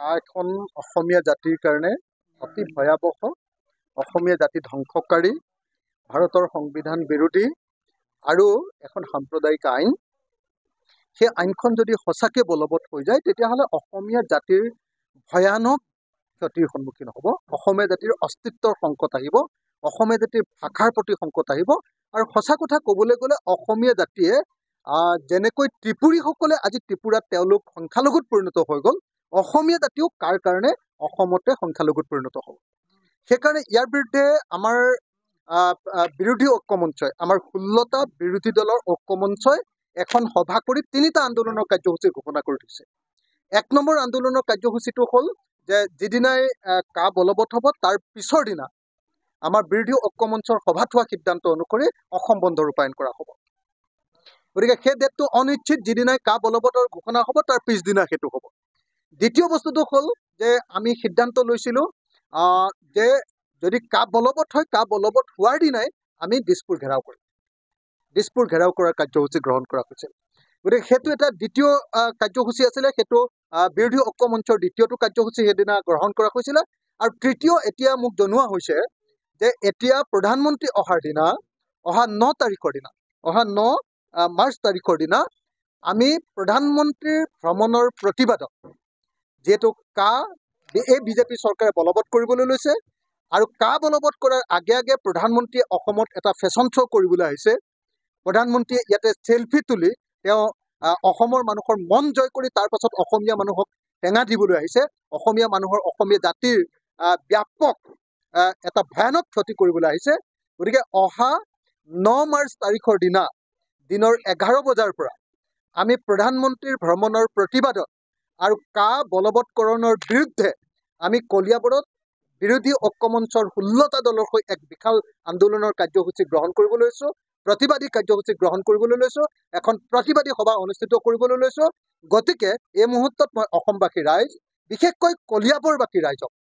চাহ এখন অসমীয়া জাতিৰ কাৰণে অতি ভয়াৱহ অসমীয়া জাতি ধ্বংসকাৰী ভাৰতৰ সংবিধান বিৰোধী আৰু এখন সাম্প্ৰদায়িক আইন সেই আইনখন যদি সঁচাকৈ বলবৎ হৈ যায় তেতিয়াহ'লে অসমীয়া জাতিৰ ভয়ানক ক্ষতিৰ সন্মুখীন হ'ব অসমীয়া জাতিৰ অস্তিত্বৰ সংকট আহিব অসমীয়া জাতিৰ ভাষাৰ প্ৰতি সংকট আহিব আৰু সঁচা কথা ক'বলৈ গ'লে অসমীয়া জাতিয়ে যেনেকৈ ত্ৰিপুৰীসকলে আজি ত্ৰিপুৰাত তেওঁলোক সংখ্যালঘুত পৰিণত হৈ গ'ল অসমীয়া জাতিও কাৰ কাৰণে অসমতে সংখ্যালঘুত পৰিণত হ'ব সেইকাৰণে ইয়াৰ বিৰুদ্ধে আমাৰ আহ বিৰোধী ঐক্য মঞ্চই আমাৰ ষোল্লটা বিৰোধী দলৰ ঐক্য মঞ্চই এখন সভা কৰি তিনিটা আন্দোলনৰ কাৰ্যসূচী ঘোষণা কৰি থৈছে এক নম্বৰ আন্দোলনৰ কাৰ্যসূচীটো হ'ল যে যিদিনাই কা বলবৎ হ'ব তাৰ পিছৰ দিনা আমাৰ বিৰোধী ঐক্য মঞ্চৰ সভাত হোৱা সিদ্ধান্ত অনুসৰি অসম বন্ধ ৰূপায়ণ কৰা হ'ব গতিকে সেই ডেটটো অনিশ্চিত যিদিনাই কা বলবৎৰ ঘোষণা হ'ব তাৰ পিছদিনা সেইটো হ'ব দ্বিতীয় বস্তুটো হ'ল যে আমি সিদ্ধান্ত লৈছিলোঁ যে যদি কা বলবৎ হয় কা বলবৎ হোৱাৰ দিনাই আমি দিছপুৰ ঘেৰাও কৰিম দিছপুৰ ঘেৰাও কৰাৰ কাৰ্যসূচী গ্ৰহণ কৰা হৈছিল গতিকে সেইটো এটা দ্বিতীয় কাৰ্যসূচী আছিলে সেইটো বিৰোধী ঐক্য মঞ্চৰ দ্বিতীয়টো কাৰ্যসূচী সেইদিনা গ্ৰহণ কৰা হৈছিলে আৰু তৃতীয় এতিয়া মোক জনোৱা হৈছে যে এতিয়া প্ৰধানমন্ত্ৰী অহাৰ দিনা অহা ন তাৰিখৰ দিনা অহা ন মাৰ্চ তাৰিখৰ দিনা আমি প্ৰধানমন্ত্ৰীৰ ভ্ৰমণৰ প্ৰতিবাদত যিহেতু কা এই বিজেপি চৰকাৰে বলবৎ কৰিবলৈ লৈছে আৰু কা বলবৎ কৰাৰ আগে আগে প্ৰধানমন্ত্ৰীয়ে অসমত এটা ফেশ্বন শ্ব' কৰিবলৈ আহিছে প্ৰধানমন্ত্ৰীয়ে ইয়াতে চেলফি তুলি তেওঁ অসমৰ মানুহৰ মন জয় কৰি তাৰ পাছত অসমীয়া মানুহক টেঙা দিবলৈ আহিছে অসমীয়া মানুহৰ অসমীয়া জাতিৰ ব্যাপক এটা ভয়ানক ক্ষতি কৰিবলৈ আহিছে গতিকে অহা ন মাৰ্চ তাৰিখৰ দিনা দিনৰ এঘাৰ বজাৰ পৰা আমি প্ৰধানমন্ত্ৰীৰ ভ্ৰমণৰ প্ৰতিবাদত আৰু কা বলবৎকৰণৰ বিৰুদ্ধে আমি কলিয়াবৰত বিৰোধী অক্ক মঞ্চৰ ষোল্লটা দলৰ হৈ এক বিশাল আন্দোলনৰ কাৰ্যসূচী গ্ৰহণ কৰিবলৈ লৈছোঁ প্ৰতিবাদী কাৰ্যসূচী গ্ৰহণ কৰিবলৈ লৈছোঁ এখন প্ৰতিবাদী সভা অনুষ্ঠিত কৰিবলৈ লৈছোঁ গতিকে এই মুহূৰ্তত মই অসমবাসী ৰাইজ বিশেষকৈ কলিয়াবৰবাসী ৰাইজক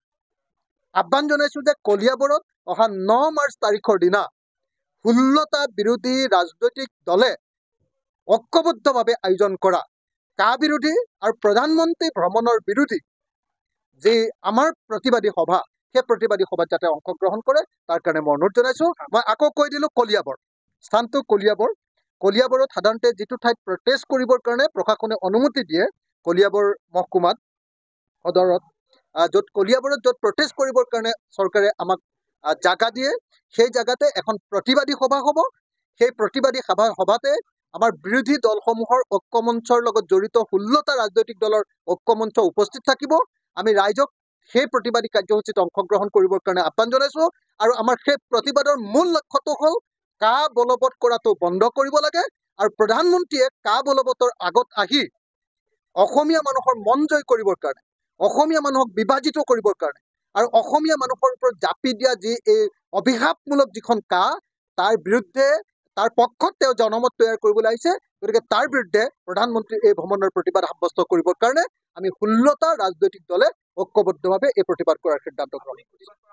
আহ্বান জনাইছো যে কলিয়াবৰত অহা ন মাৰ্চ তাৰিখৰ দিনা ষোল্লটা বিৰোধী ৰাজনৈতিক দলে ঐক্যবদ্ধভাৱে আয়োজন কৰা কা বিৰোধী আৰু প্ৰধানমন্ত্ৰী ভ্ৰমণৰ বিৰোধী যি আমাৰ প্ৰতিবাদী সভা সেই প্ৰতিবাদী সভাত যাতে অংশগ্ৰহণ কৰে তাৰ কাৰণে মই অনুৰোধ জনাইছো মই আকৌ কৈ দিলো কলিয়াবৰ স্থানটো কলিয়াবৰ কলিয়াবৰত সাধাৰণতে যিটো ঠাইত প্ৰটেষ্ট কৰিবৰ কাৰণে প্ৰশাসনে অনুমতি দিয়ে কলিয়াবৰ মহকুমাত সদৰত য'ত কলিয়াবৰত য'ত প্ৰটেষ্ট কৰিবৰ কাৰণে চৰকাৰে আমাক জাগা দিয়ে সেই জাগাতে এখন প্ৰতিবাদী সভা হ'ব সেই প্ৰতিবাদী সভা সভাতে আমাৰ বিৰোধী দলসমূহৰ ঐক্য মঞ্চৰ লগত জড়িত ষোল্লটা ৰাজনৈতিক দলৰ ঐক্য মঞ্চ উপস্থিত থাকিব আমি ৰাইজক সেই প্ৰতিবাদী কাৰ্যসূচীত অংশগ্ৰহণ কৰিবৰ কাৰণে আহ্বান জনাইছো আৰু আমাৰ সেই প্ৰতিবাদৰ মূল লক্ষ্যটো হ'ল কা বলবৎ কৰাটো বন্ধ কৰিব লাগে আৰু প্ৰধানমন্ত্ৰীয়ে কা বলবতৰ আগত আহি অসমীয়া মানুহৰ মন জয় কৰিবৰ কাৰণে অসমীয়া মানুহক বিভাজিত কৰিবৰ কাৰণে আৰু অসমীয়া মানুহৰ ওপৰত জাপি দিয়া যি এই অভিশাপমূলক যিখন কা তাৰ বিৰুদ্ধে তাৰ পক্ষত তেওঁ জনমত তৈয়াৰ কৰিবলৈ আহিছে গতিকে তাৰ বিৰুদ্ধে প্ৰধানমন্ত্ৰীৰ এই ভ্ৰমণৰ প্ৰতিবাদ সাব্যস্ত কৰিবৰ কাৰণে আমি ষোল্লটা ৰাজনৈতিক দলে ঐক্যবদ্ধভাবে এই প্ৰতিবাদ কৰাৰ সিদ্ধান্ত গ্ৰহণ করেছি